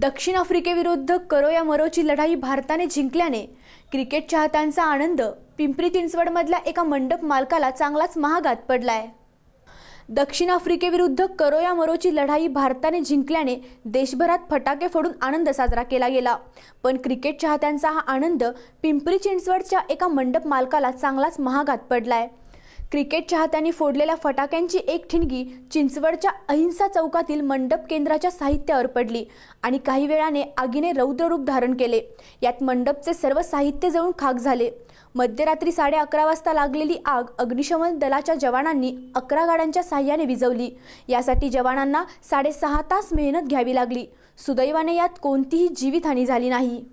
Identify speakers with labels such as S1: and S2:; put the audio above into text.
S1: दक्षिण आफ्रिकेविरुद्ध करो या मरोची लढाई भारताने जिंकल्याने क्रिकेट चाहत्यांचा आनंद पिंपरी चिंचवडमधल्या एका मंडप मालकाला चांगलाच महागात पडलाय दक्षिण आफ्रिकेविरुद्ध करो या मरोची लढाई भारताने जिंकल्याने देशभरात फटाके फोडून आनंद साजरा केला गेला पण क्रिकेट चाहत्यांचा हा आनंद पिंपरी चिंचवडच्या एका मंडप मालकाला चांगलाच महागात पडलाय क्रिकेट चाहत्यांनी फोडलेल्या फटाक्यांची एक ठिणगी चिंचवडच्या अहिंसा चौकातील मंडप केंद्राच्या साहित्यावर पडली आणि काही वेळाने आगीने रौद्ररूप धारण केले यात मंडपचे सर्व साहित्य जळून खाक झाले मध्यरात्री साडे अकरा वाजता लागलेली आग अग्निशमन दलाच्या जवानांनी अकरा गाड्यांच्या साह्याने विजवली यासाठी जवानांना साडेसहा तास मेहनत घ्यावी लागली सुदैवाने यात कोणतीही जीवितहानी झाली नाही